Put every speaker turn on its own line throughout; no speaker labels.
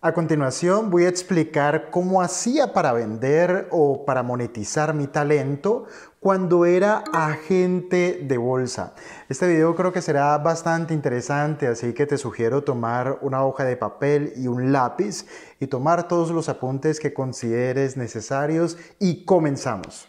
A continuación voy a explicar cómo hacía para vender o para monetizar mi talento cuando era agente de bolsa. Este video creo que será bastante interesante, así que te sugiero tomar una hoja de papel y un lápiz y tomar todos los apuntes que consideres necesarios y comenzamos.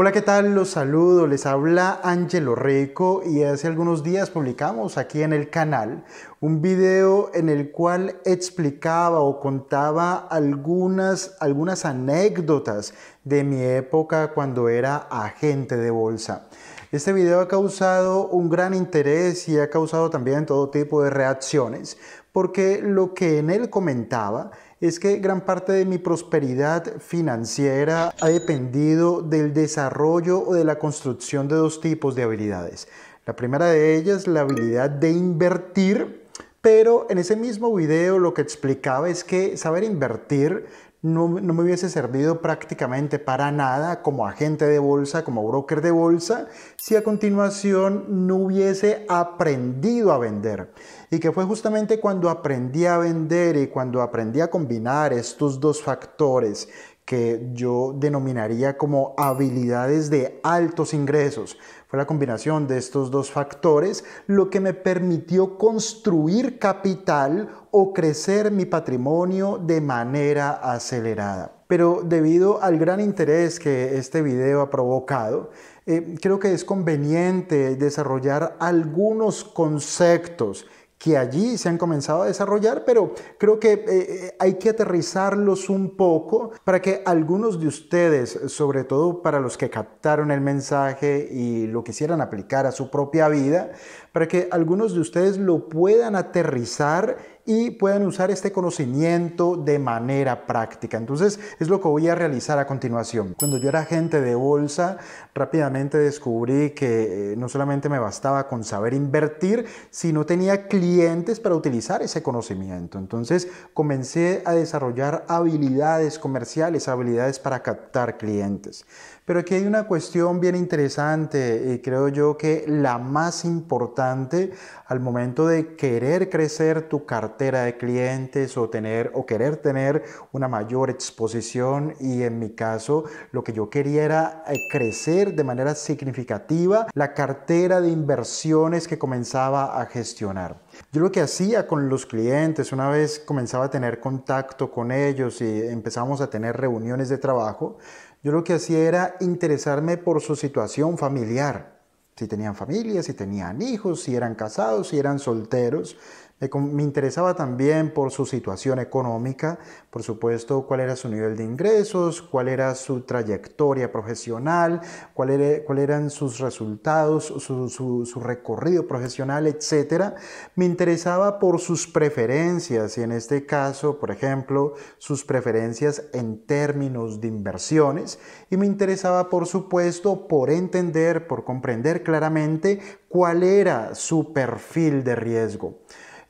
Hola, ¿qué tal? Los saludo, les habla Angelo Rico y hace algunos días publicamos aquí en el canal un video en el cual explicaba o contaba algunas, algunas anécdotas de mi época cuando era agente de bolsa. Este video ha causado un gran interés y ha causado también todo tipo de reacciones porque lo que en él comentaba es que gran parte de mi prosperidad financiera ha dependido del desarrollo o de la construcción de dos tipos de habilidades. La primera de ellas, la habilidad de invertir, pero en ese mismo video lo que explicaba es que saber invertir no, no, me hubiese servido prácticamente para nada como agente de bolsa, como broker de bolsa, si a continuación no hubiese aprendido a vender y que fue justamente cuando aprendí a vender y cuando aprendí a combinar estos dos factores que yo denominaría como habilidades de altos ingresos. Fue la combinación de estos dos factores lo que me permitió construir capital o crecer mi patrimonio de manera acelerada. Pero debido al gran interés que este video ha provocado, eh, creo que es conveniente desarrollar algunos conceptos que allí se han comenzado a desarrollar, pero creo que eh, eh, hay que aterrizarlos un poco para que algunos de ustedes, sobre todo para los que captaron el mensaje y lo quisieran aplicar a su propia vida, para que algunos de ustedes lo puedan aterrizar y puedan usar este conocimiento de manera práctica. Entonces es lo que voy a realizar a continuación. Cuando yo era agente de bolsa, rápidamente descubrí que eh, no solamente me bastaba con saber invertir, sino tenía clientes para utilizar ese conocimiento. Entonces comencé a desarrollar habilidades comerciales, habilidades para captar clientes. Pero aquí hay una cuestión bien interesante y creo yo que la más importante al momento de querer crecer tu cartera de clientes o tener o querer tener una mayor exposición y en mi caso lo que yo quería era eh, crecer de manera significativa la cartera de inversiones que comenzaba a gestionar. Yo lo que hacía con los clientes, una vez comenzaba a tener contacto con ellos y empezamos a tener reuniones de trabajo, yo lo que hacía era interesarme por su situación familiar, si tenían familia, si tenían hijos, si eran casados, si eran solteros. Eh, me interesaba también por su situación económica, por supuesto, cuál era su nivel de ingresos, cuál era su trayectoria profesional, cuáles eran sus resultados, su, su, recorrido profesional, etc. Me interesaba por sus preferencias y en este caso, por ejemplo, sus preferencias en términos de inversiones y me interesaba, por supuesto, por entender, por comprender claramente cuál era su perfil de riesgo.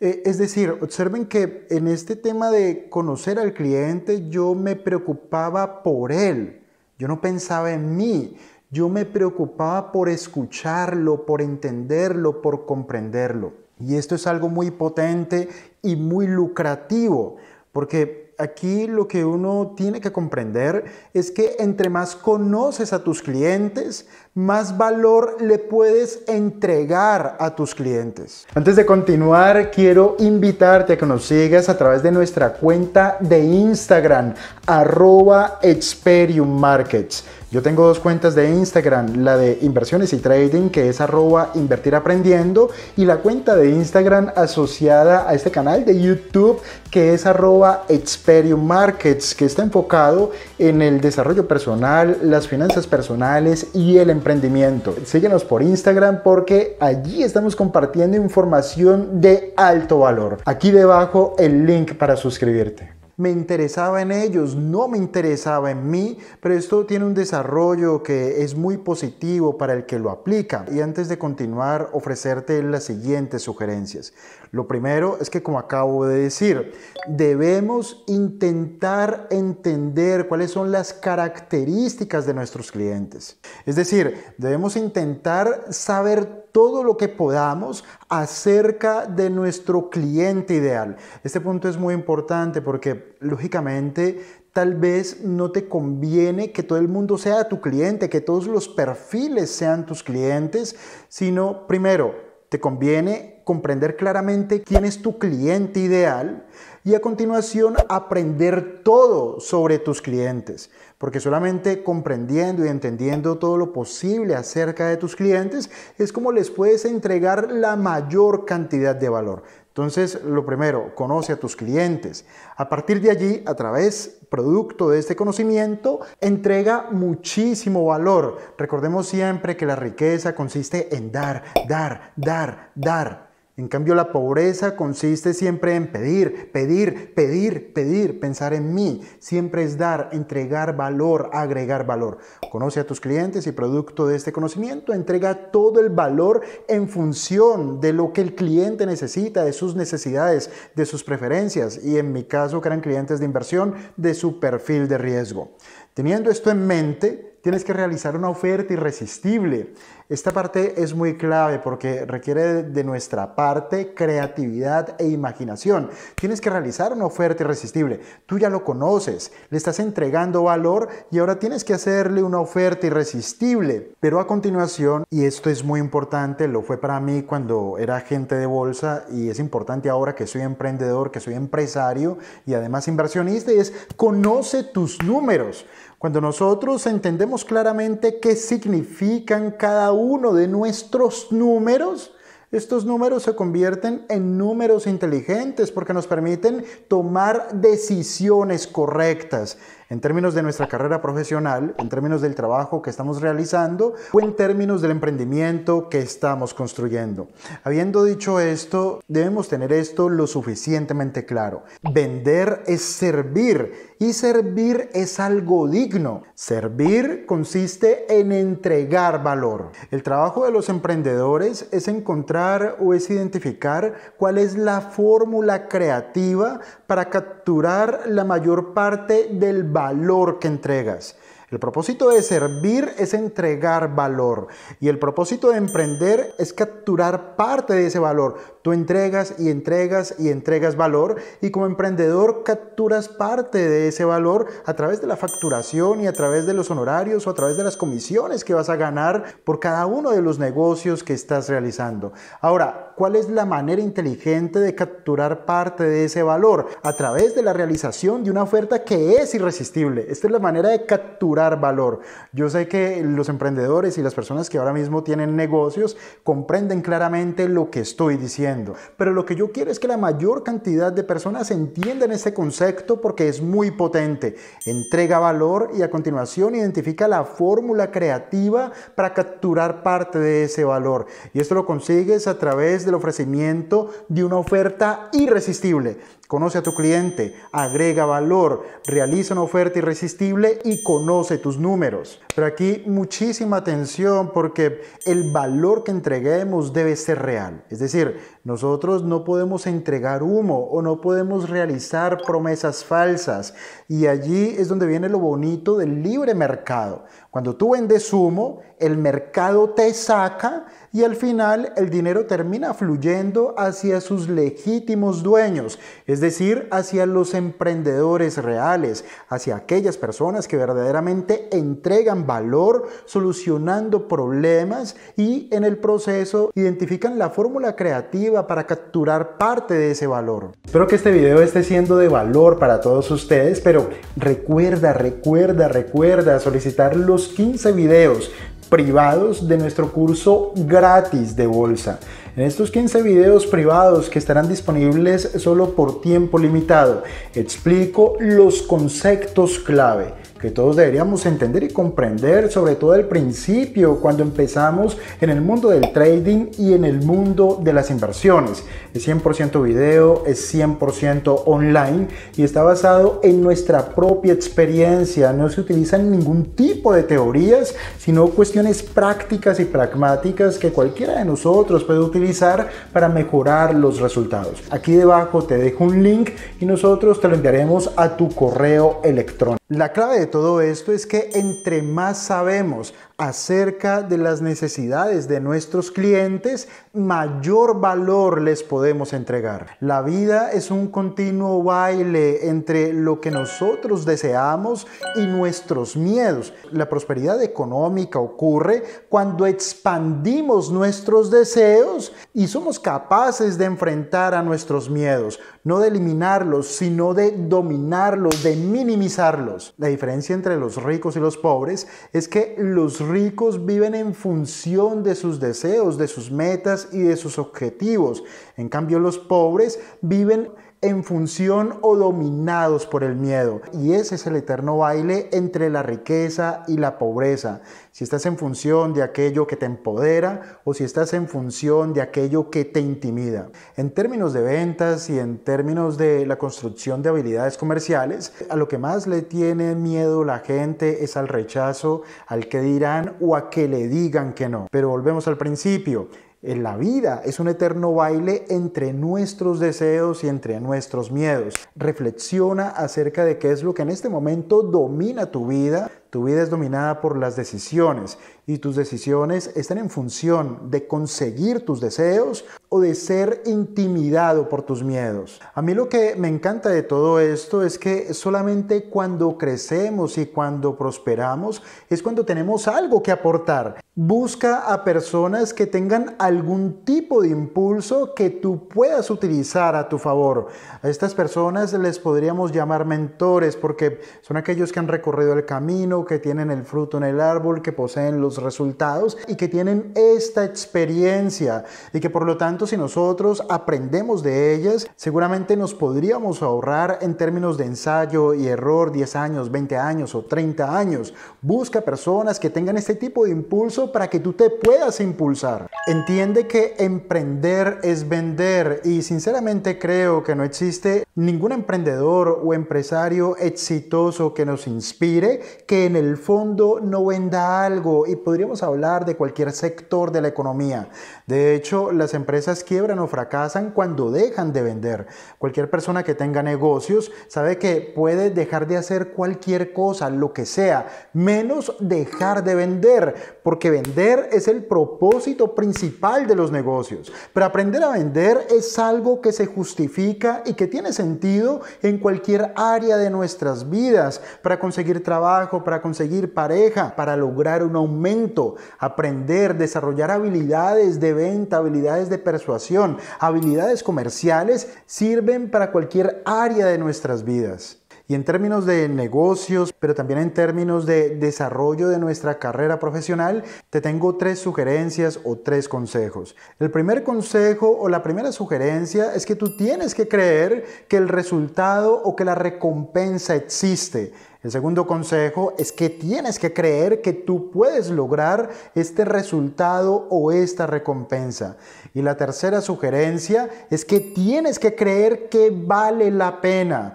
Eh, es decir, observen que en este tema de conocer al cliente, yo me preocupaba por él, yo no pensaba en mí, yo me preocupaba por escucharlo, por entenderlo, por comprenderlo. Y esto es algo muy potente y muy lucrativo, porque aquí lo que uno tiene que comprender es que entre más conoces a tus clientes, más valor le puedes entregar a tus clientes. Antes de continuar, quiero invitarte a que nos sigas a través de nuestra cuenta de Instagram, arroba Experium Markets. Yo tengo dos cuentas de Instagram, la de inversiones y trading que es arroba invertir aprendiendo y la cuenta de Instagram asociada a este canal de YouTube que es arroba Experium Markets que está enfocado en el desarrollo personal, las finanzas personales y el emprendimiento. Síguenos por Instagram porque allí estamos compartiendo información de alto valor. Aquí debajo el link para suscribirte me interesaba en ellos, no me interesaba en mí, pero esto tiene un desarrollo que es muy positivo para el que lo aplica. Y antes de continuar, ofrecerte las siguientes sugerencias. Lo primero es que, como acabo de decir, debemos intentar entender cuáles son las características de nuestros clientes. Es decir, debemos intentar saber todo lo que podamos acerca de nuestro cliente ideal. Este punto es muy importante porque lógicamente tal vez no te conviene que todo el mundo sea tu cliente, que todos los perfiles sean tus clientes, sino primero, te conviene comprender claramente quién es tu cliente ideal y a continuación aprender todo sobre tus clientes, porque solamente comprendiendo y entendiendo todo lo posible acerca de tus clientes es como les puedes entregar la mayor cantidad de valor. Entonces, lo primero, conoce a tus clientes. A partir de allí, a través, producto de este conocimiento, entrega muchísimo valor. Recordemos siempre que la riqueza consiste en dar, dar, dar, dar en cambio, la pobreza consiste siempre en pedir, pedir, pedir, pedir, pensar en mí. Siempre es dar, entregar valor, agregar valor. Conoce a tus clientes y producto de este conocimiento, entrega todo el valor en función de lo que el cliente necesita, de sus necesidades, de sus preferencias y en mi caso, que eran clientes de inversión, de su perfil de riesgo. Teniendo esto en mente, tienes que realizar una oferta irresistible. Esta parte es muy clave porque requiere de nuestra parte creatividad e imaginación. Tienes que realizar una oferta irresistible. Tú ya lo conoces, le estás entregando valor y ahora tienes que hacerle una oferta irresistible. Pero a continuación, y esto es muy importante, lo fue para mí cuando era agente de bolsa y es importante ahora que soy emprendedor, que soy empresario y además inversionista, es conoce tus números. Cuando nosotros entendemos claramente qué significan cada uno de nuestros números, estos números se convierten en números inteligentes porque nos permiten tomar decisiones correctas en términos de nuestra carrera profesional, en términos del trabajo que estamos realizando o en términos del emprendimiento que estamos construyendo. Habiendo dicho esto, debemos tener esto lo suficientemente claro. Vender es servir y servir es algo digno. Servir consiste en entregar valor. El trabajo de los emprendedores es encontrar o es identificar cuál es la fórmula creativa para capturar la mayor parte del valor que entregas. El propósito de servir es entregar valor y el propósito de emprender es capturar parte de ese valor. Tú entregas y entregas y entregas valor y como emprendedor capturas parte de ese valor a través de la facturación y a través de los honorarios o a través de las comisiones que vas a ganar por cada uno de los negocios que estás realizando. Ahora, ¿Cuál es la manera inteligente de capturar parte de ese valor? A través de la realización de una oferta que es irresistible. Esta es la manera de capturar valor. Yo sé que los emprendedores y las personas que ahora mismo tienen negocios comprenden claramente lo que estoy diciendo. Pero lo que yo quiero es que la mayor cantidad de personas entiendan este concepto porque es muy potente. Entrega valor y a continuación identifica la fórmula creativa para capturar parte de ese valor. Y esto lo consigues a través de el ofrecimiento de una oferta irresistible. Conoce a tu cliente, agrega valor, realiza una oferta irresistible y conoce tus números. Pero aquí muchísima atención porque el valor que entreguemos debe ser real. Es decir, nosotros no podemos entregar humo o no podemos realizar promesas falsas. Y allí es donde viene lo bonito del libre mercado. Cuando tú vendes humo, el mercado te saca y al final el dinero termina fluyendo hacia sus legítimos dueños, es decir, hacia los emprendedores reales, hacia aquellas personas que verdaderamente entregan valor solucionando problemas y en el proceso identifican la fórmula creativa para capturar parte de ese valor. Espero que este video esté siendo de valor para todos ustedes, pero recuerda, recuerda, recuerda solicitar los 15 videos privados de nuestro curso gratis de bolsa. En estos 15 videos privados que estarán disponibles solo por tiempo limitado, explico los conceptos clave que todos deberíamos entender y comprender, sobre todo al principio, cuando empezamos en el mundo del trading y en el mundo de las inversiones. Es 100% video, es 100% online y está basado en nuestra propia experiencia. No se utilizan ningún tipo de teorías, sino cuestiones prácticas y pragmáticas que cualquiera de nosotros puede utilizar para mejorar los resultados. Aquí debajo te dejo un link y nosotros te lo enviaremos a tu correo electrónico. La clave de todo esto es que entre más sabemos acerca de las necesidades de nuestros clientes, mayor valor les podemos entregar. La vida es un continuo baile entre lo que nosotros deseamos y nuestros miedos. La prosperidad económica ocurre cuando expandimos nuestros deseos y somos capaces de enfrentar a nuestros miedos, no de eliminarlos, sino de dominarlos, de minimizarlos. La diferencia entre los ricos y los pobres es que los ricos viven en función de sus deseos, de sus metas y de sus objetivos. En cambio, los pobres viven en función o dominados por el miedo. Y ese es el eterno baile entre la riqueza y la pobreza. Si estás en función de aquello que te empodera o si estás en función de aquello que te intimida. En términos de ventas y en términos de la construcción de habilidades comerciales, a lo que más le tiene miedo la gente es al rechazo, al que dirán o a que le digan que no. Pero volvemos al principio en la vida. Es un eterno baile entre nuestros deseos y entre nuestros miedos. Reflexiona acerca de qué es lo que en este momento domina tu vida, tu vida es dominada por las decisiones y tus decisiones están en función de conseguir tus deseos o de ser intimidado por tus miedos. A mí lo que me encanta de todo esto es que solamente cuando crecemos y cuando prosperamos es cuando tenemos algo que aportar. Busca a personas que tengan algún tipo de impulso que tú puedas utilizar a tu favor. A estas personas les podríamos llamar mentores porque son aquellos que han recorrido el camino que tienen el fruto en el árbol, que poseen los resultados y que tienen esta experiencia y que por lo tanto si nosotros aprendemos de ellas, seguramente nos podríamos ahorrar en términos de ensayo y error 10 años, 20 años o 30 años. Busca personas que tengan este tipo de impulso para que tú te puedas impulsar. Entiende que emprender es vender y sinceramente creo que no existe ningún emprendedor o empresario exitoso que nos inspire que en el fondo no venda algo y podríamos hablar de cualquier sector de la economía. De hecho, las empresas quiebran o fracasan cuando dejan de vender. Cualquier persona que tenga negocios sabe que puede dejar de hacer cualquier cosa, lo que sea, menos dejar de vender, porque vender es el propósito principal de los negocios. Pero aprender a vender es algo que se justifica y que tiene sentido en cualquier área de nuestras vidas, para conseguir trabajo, para conseguir pareja, para lograr un aumento, aprender, desarrollar habilidades de venta, habilidades de persuasión, habilidades comerciales, sirven para cualquier área de nuestras vidas y en términos de negocios, pero también en términos de desarrollo de nuestra carrera profesional, te tengo tres sugerencias o tres consejos. El primer consejo o la primera sugerencia es que tú tienes que creer que el resultado o que la recompensa existe. El segundo consejo es que tienes que creer que tú puedes lograr este resultado o esta recompensa. Y la tercera sugerencia es que tienes que creer que vale la pena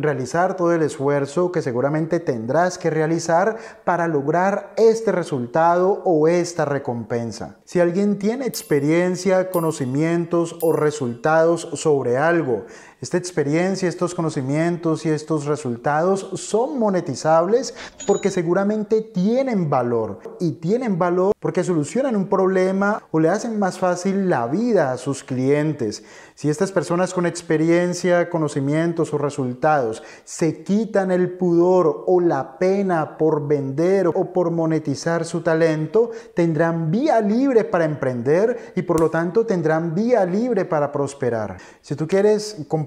realizar todo el esfuerzo que seguramente tendrás que realizar para lograr este resultado o esta recompensa. Si alguien tiene experiencia, conocimientos o resultados sobre algo, esta experiencia, estos conocimientos y estos resultados son monetizables porque seguramente tienen valor y tienen valor porque solucionan un problema o le hacen más fácil la vida a sus clientes. Si estas personas con experiencia, conocimientos o resultados se quitan el pudor o la pena por vender o por monetizar su talento, tendrán vía libre para emprender y por lo tanto tendrán vía libre para prosperar. Si tú quieres compartir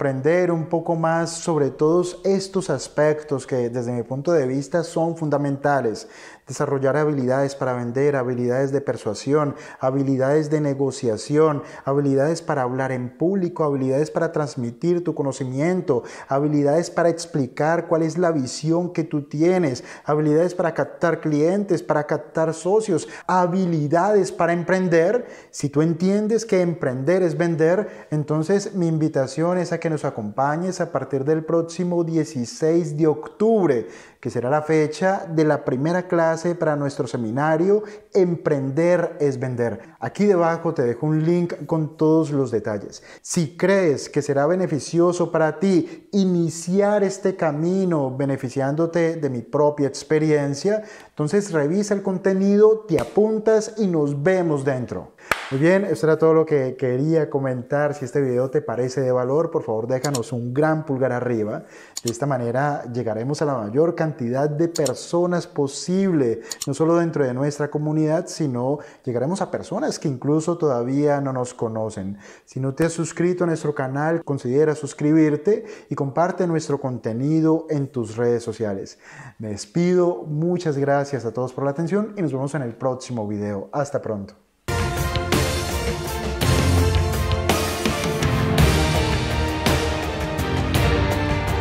un poco más sobre todos estos aspectos que desde mi punto de vista son fundamentales. Desarrollar habilidades para vender, habilidades de persuasión, habilidades de negociación, habilidades para hablar en público, habilidades para transmitir tu conocimiento, habilidades para explicar cuál es la visión que tú tienes, habilidades para captar clientes, para captar socios, habilidades para emprender. Si tú entiendes que emprender es vender, entonces mi invitación es a que nos acompañes a partir del próximo 16 de octubre, que será la fecha de la primera clase para nuestro seminario Emprender es Vender. Aquí debajo te dejo un link con todos los detalles. Si crees que será beneficioso para ti iniciar este camino beneficiándote de mi propia experiencia, entonces revisa el contenido, te apuntas y nos vemos dentro. Muy bien, eso era todo lo que quería comentar. Si este video te parece de valor, por favor déjanos un gran pulgar arriba. De esta manera llegaremos a la mayor cantidad de personas posible, no solo dentro de nuestra comunidad, sino llegaremos a personas que incluso todavía no nos conocen. Si no te has suscrito a nuestro canal, considera suscribirte y comparte nuestro contenido en tus redes sociales. Me despido, muchas gracias a todos por la atención y nos vemos en el próximo video. Hasta pronto.